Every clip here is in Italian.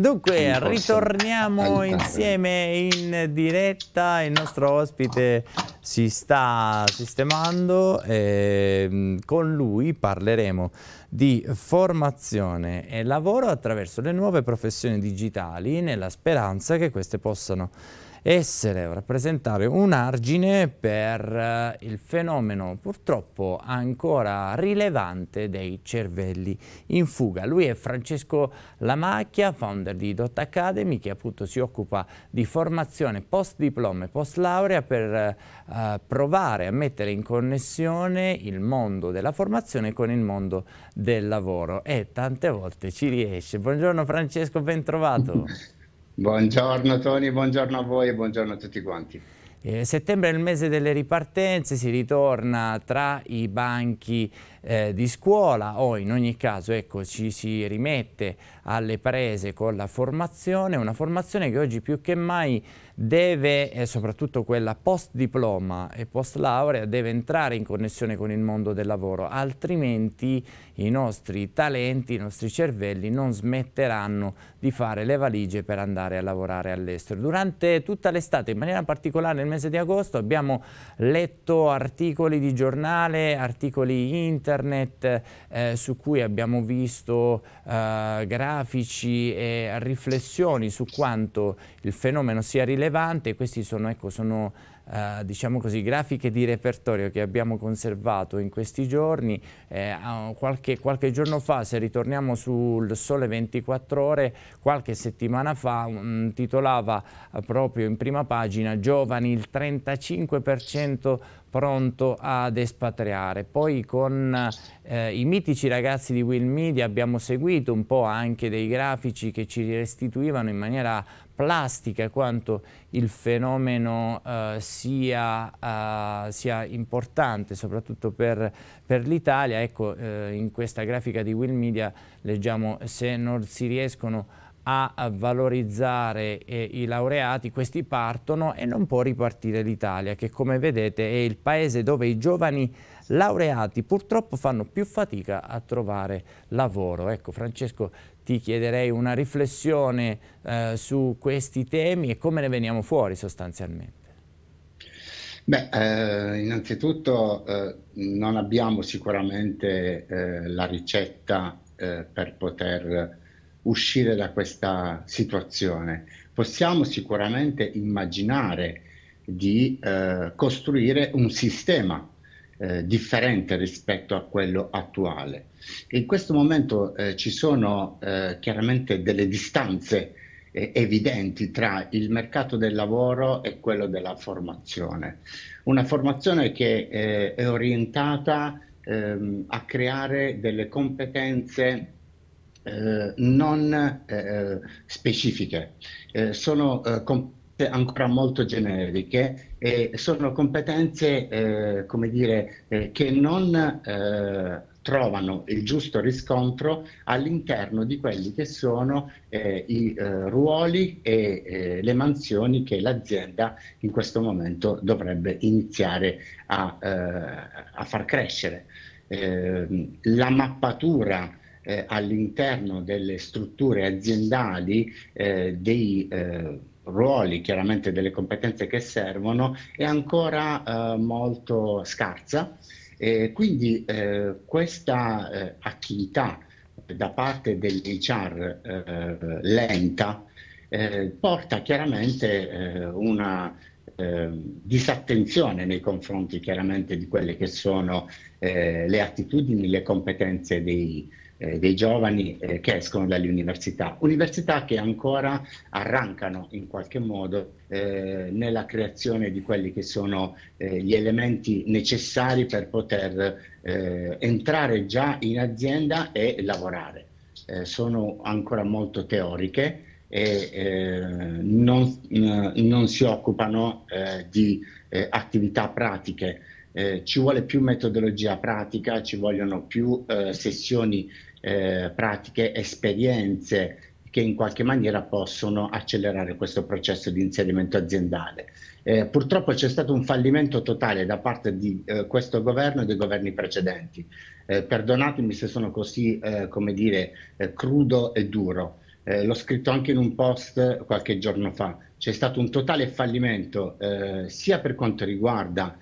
Dunque, ritorniamo insieme in diretta, il nostro ospite si sta sistemando e mm, con lui parleremo di formazione e lavoro attraverso le nuove professioni digitali nella speranza che queste possano essere o rappresentare un argine per eh, il fenomeno purtroppo ancora rilevante dei cervelli in fuga. Lui è Francesco Lamacchia, founder di Dot Academy, che appunto si occupa di formazione post diploma e post laurea per eh, provare a mettere in connessione il mondo della formazione con il mondo del lavoro e tante volte ci riesce. Buongiorno Francesco, ben trovato. Buongiorno Tony, buongiorno a voi e buongiorno a tutti quanti. Eh, settembre è il mese delle ripartenze, si ritorna tra i banchi eh, di scuola o in ogni caso ecco, ci si rimette alle prese con la formazione, una formazione che oggi più che mai deve, eh, soprattutto quella post diploma e post laurea, deve entrare in connessione con il mondo del lavoro, altrimenti i nostri talenti, i nostri cervelli non smetteranno di fare le valigie per andare a lavorare all'estero. Durante tutta l'estate, in maniera particolare nel mese di agosto, abbiamo letto articoli di giornale, articoli internet, internet eh, su cui abbiamo visto eh, grafici e riflessioni su quanto il fenomeno sia rilevante. Questi sono, ecco, sono Uh, diciamo così, grafiche di repertorio che abbiamo conservato in questi giorni. Eh, qualche, qualche, giorno fa, se ritorniamo sul Sole 24 Ore, qualche settimana fa mh, mm, titolava eh, proprio in prima pagina Giovani il 35% pronto ad espatriare. Poi con eh, i mitici ragazzi di Will Media abbiamo seguito un po' anche dei grafici che ci restituivano in maniera plastica quanto il fenomeno eh, sia, eh, sia, importante soprattutto per, per l'Italia. Ecco, eh, in questa grafica di Will Media leggiamo se non si riescono a a valorizzare eh, i laureati, questi partono e non può ripartire l'Italia, che come vedete è il paese dove i giovani laureati purtroppo fanno più fatica a trovare lavoro. Ecco, Francesco, ti chiederei una riflessione eh, su questi temi e come ne veniamo fuori sostanzialmente. Beh, eh, innanzitutto eh, non abbiamo sicuramente eh, la ricetta eh, per poter uscire da questa situazione. Possiamo sicuramente immaginare di eh, costruire un sistema eh, differente rispetto a quello attuale. In questo momento eh, ci sono eh, chiaramente delle distanze eh, evidenti tra il mercato del lavoro e quello della formazione. Una formazione che eh, è orientata ehm, a creare delle competenze eh, non eh, eh, specifiche, eh, sono eh, cioè, ancora molto generiche e sono competenze, eh, come dire, che non trovano il giusto riscontro all'interno di quelli che sono eh, i eh, ruoli e eh, le mansioni che l'azienda in questo momento dovrebbe iniziare a, a far crescere. Ehm, la mappatura eh, all'interno delle strutture aziendali eh, dei eh, ruoli, chiaramente delle competenze che servono, è ancora eh, molto scarsa. E quindi eh, questa attività da parte dell'HR lenta porta chiaramente una eh, disattenzione nei confronti chiaramente di quelle che sono eh, le attitudini, le competenze dei, eh, dei giovani eh, che escono dalle università, università che ancora arrancano in qualche modo eh, nella creazione di quelli che sono eh, gli elementi necessari per poter eh, entrare già in azienda e lavorare. Eh, sono ancora molto teoriche e non, non, si occupano di attività pratiche. Eh, ci vuole più metodologia pratica, ci vogliono più eh, sessioni eh, pratiche, esperienze che in qualche maniera possono accelerare questo processo di inserimento aziendale. Eh, purtroppo c'è stato un fallimento totale da parte di eh, questo governo e dei governi precedenti. Eh, perdonatemi se sono così, eh, come dire, eh, crudo e duro. Eh, l'ho scritto anche in un post qualche giorno fa. C'è stato un totale fallimento sia per quanto riguarda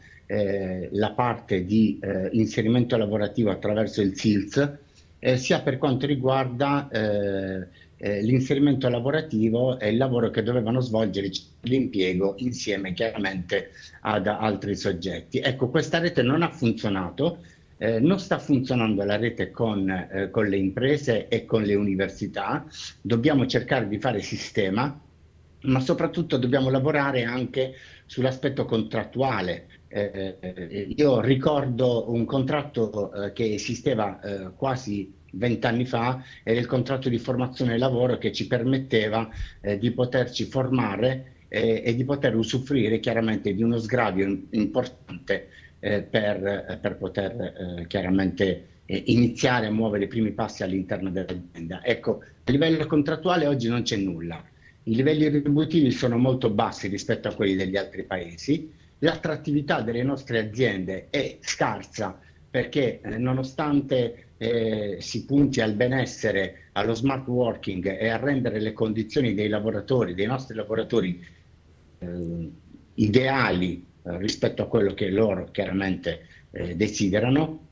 la parte di inserimento lavorativo attraverso il SILS, eh, sia per quanto riguarda eh, eh, l'inserimento lavorativo e il lavoro che dovevano svolgere l'impiego insieme chiaramente ad altri soggetti. Ecco, questa rete non ha funzionato, eh, non sta funzionando la rete con, eh, con, le imprese e con le università, dobbiamo cercare di fare sistema, ma soprattutto dobbiamo lavorare anche sull'aspetto contrattuale eh, io ricordo un contratto eh, che esisteva eh, quasi vent'anni fa, era il contratto di formazione e lavoro che ci permetteva eh, di poterci formare eh, e di poter usufruire chiaramente di uno sgravio importante eh, per, per, poter chiaramente iniziare a muovere i primi passi all'interno dell'azienda. Ecco, a livello contrattuale oggi non c'è nulla. I livelli retributivi sono molto bassi rispetto a quelli degli altri paesi, l'attrattività delle nostre aziende è scarsa perché eh, nonostante eh, si punti al benessere, allo smart working e a rendere le condizioni dei lavoratori, dei nostri lavoratori ehm, eh, ideali rispetto a quello che loro chiaramente eh, desiderano,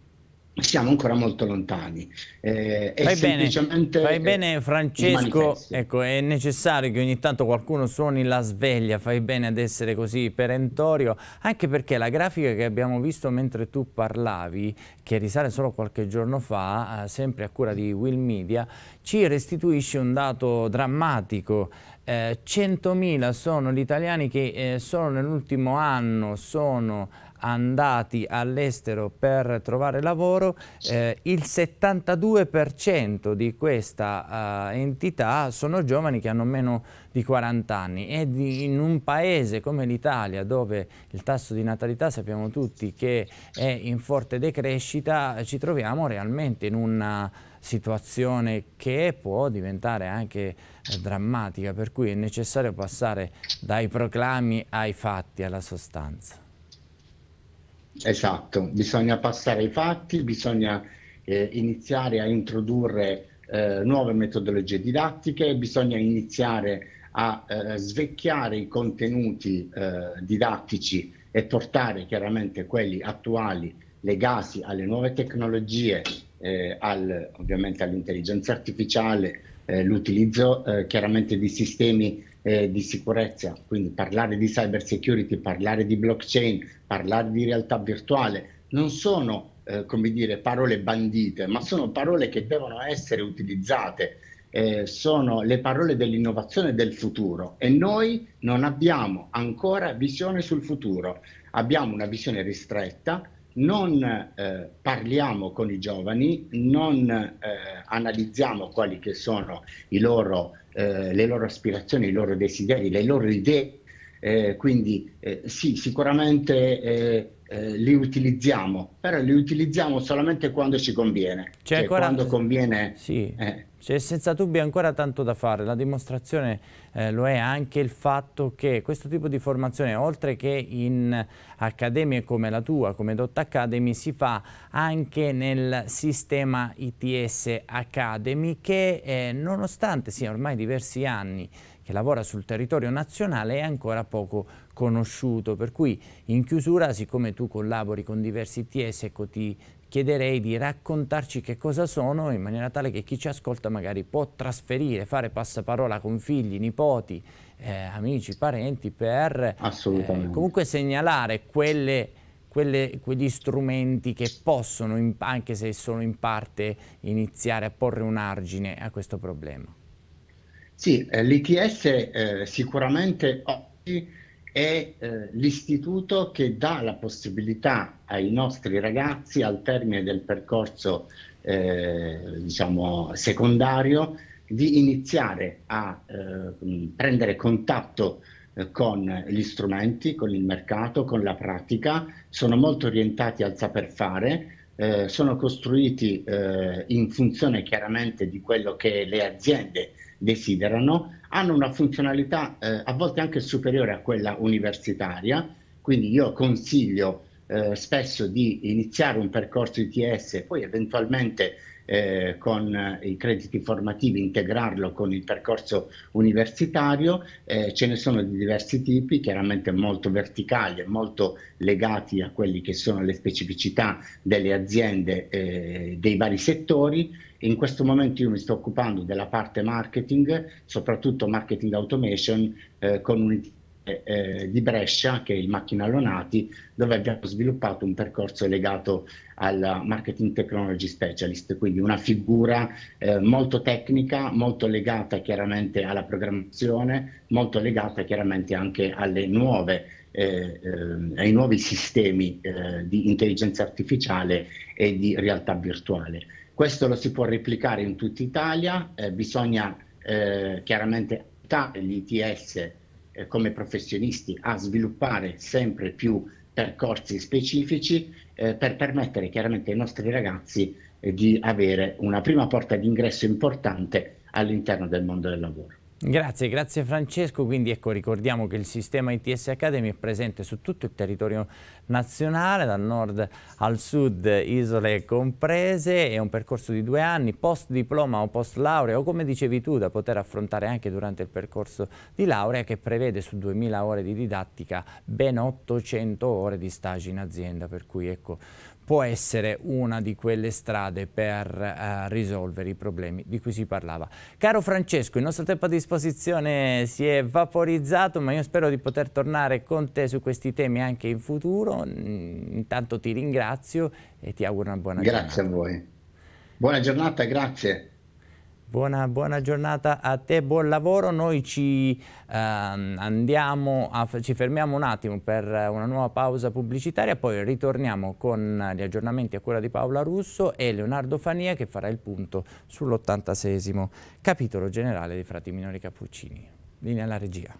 siamo ancora molto lontani. Eh, fai, bene, fai, bene, Francesco, ecco, è necessario che ogni tanto qualcuno suoni la sveglia, fai bene ad essere così perentorio, anche perché la grafica che abbiamo visto mentre tu parlavi, che risale solo qualche giorno fa, eh, sempre a cura di Will Media, ci restituisce un dato drammatico. Eh, 100.000 sono gli italiani che eh, solo nell'ultimo anno sono andati all'estero per trovare lavoro, eh, il 72% di questa eh, entità sono giovani che hanno meno di 40 anni e in un paese come l'Italia dove il tasso di natalità sappiamo tutti che è in forte decrescita ci troviamo realmente in una situazione che può diventare anche eh, drammatica per cui è necessario passare dai proclami ai fatti, alla sostanza. Esatto, bisogna passare ai fatti, bisogna eh, iniziare a introdurre eh, nuove metodologie didattiche, bisogna iniziare a eh, svecchiare i contenuti eh, didattici e portare chiaramente quelli attuali legati alle nuove tecnologie, eh, al, ovviamente all'intelligenza artificiale, eh, l'utilizzo chiaramente di sistemi eh, di sicurezza, quindi parlare di cyber security, parlare di blockchain, parlare di realtà virtuale, non sono eh, come dire, parole bandite, ma sono parole che devono essere utilizzate, eh, sono le parole dell'innovazione del futuro e noi non abbiamo ancora visione sul futuro, abbiamo una visione ristretta, non eh, parliamo con i giovani, non eh, analizziamo quali che sono i loro eh, le loro aspirazioni, i loro desideri, le loro idee. Eh, quindi eh, sì, sicuramente eh, eh, li utilizziamo, però li utilizziamo solamente quando ci conviene. Cioè, ancora... quando conviene... Sì. Eh. C'è senza dubbio ancora tanto da fare, la dimostrazione eh, lo è anche il fatto che questo tipo di formazione, oltre che in accademie come la tua, come Dot Academy, si fa anche nel sistema ITS Academy che eh, nonostante sia ormai diversi anni che lavora sul territorio nazionale è ancora poco conosciuto. Per cui in chiusura, siccome tu collabori con diversi TS, ecco, ti chiederei di raccontarci che cosa sono in maniera tale che chi ci ascolta magari può trasferire, fare passaparola con figli, nipoti, eh, amici, parenti per eh, comunque segnalare quelle quelle, quegli strumenti che possono, in, anche se solo in parte, iniziare a porre un argine a questo problema? Sì, eh, l'ITS eh, sicuramente oggi è eh, l'istituto che dà la possibilità ai nostri ragazzi al termine del percorso eh, diciamo secondario di iniziare a eh, prendere contatto eh, con gli strumenti, con il mercato, con la pratica, sono molto orientati al saper fare, eh, sono costruiti eh, in funzione chiaramente di quello che le aziende desiderano, hanno una funzionalità eh, a volte anche superiore a quella universitaria, quindi io consiglio eh, spesso di iniziare un percorso ITS e poi eventualmente eh, con eh, i crediti formativi integrarlo con il percorso universitario, eh, ce ne sono di diversi tipi, chiaramente molto verticali e molto legati a quelle che sono le specificità delle aziende eh, dei vari settori, in questo momento io mi sto occupando della parte marketing, soprattutto marketing automation, eh, con un'idea eh, eh, di Brescia, che è il Macchina Lonati, dove abbiamo sviluppato un percorso legato al Marketing Technology Specialist, quindi una figura eh, molto tecnica, molto legata chiaramente alla programmazione, molto legata chiaramente anche alle nuove eh, eh, ai nuovi sistemi eh, di intelligenza artificiale e di realtà virtuale. Questo lo si può replicare in tutta Italia, eh, bisogna eh, chiaramente aiutare gli ITS eh, come professionisti a sviluppare sempre più percorsi specifici eh, per permettere chiaramente ai nostri ragazzi eh, di avere una prima porta d'ingresso importante all'interno del mondo del lavoro. Grazie, grazie Francesco. Quindi ecco, ricordiamo che il sistema ITS Academy è presente su tutto il territorio nazionale, dal nord al sud, isole comprese, è un percorso di due anni, post diploma o post laurea o come dicevi tu da poter affrontare anche durante il percorso di laurea che prevede su 2000 ore di didattica ben 800 ore di stage in azienda, per cui ecco può essere una di quelle strade per eh, risolvere i problemi di cui si parlava. Caro Francesco, il nostro tempo a disposizione si è vaporizzato, ma io spero di poter tornare con te su questi temi anche in futuro. Mm, intanto ti ringrazio e ti auguro una buona grazie giornata. Grazie a voi. Buona giornata, grazie. Buona, buona, giornata a te, buon lavoro. Noi ci, ehm, a, ci, fermiamo un attimo per una nuova pausa pubblicitaria, poi ritorniamo con gli aggiornamenti a cura di Paola Russo e Leonardo Fania che farà il punto sull'86 capitolo generale dei Frati Minori Cappuccini. Linea alla regia.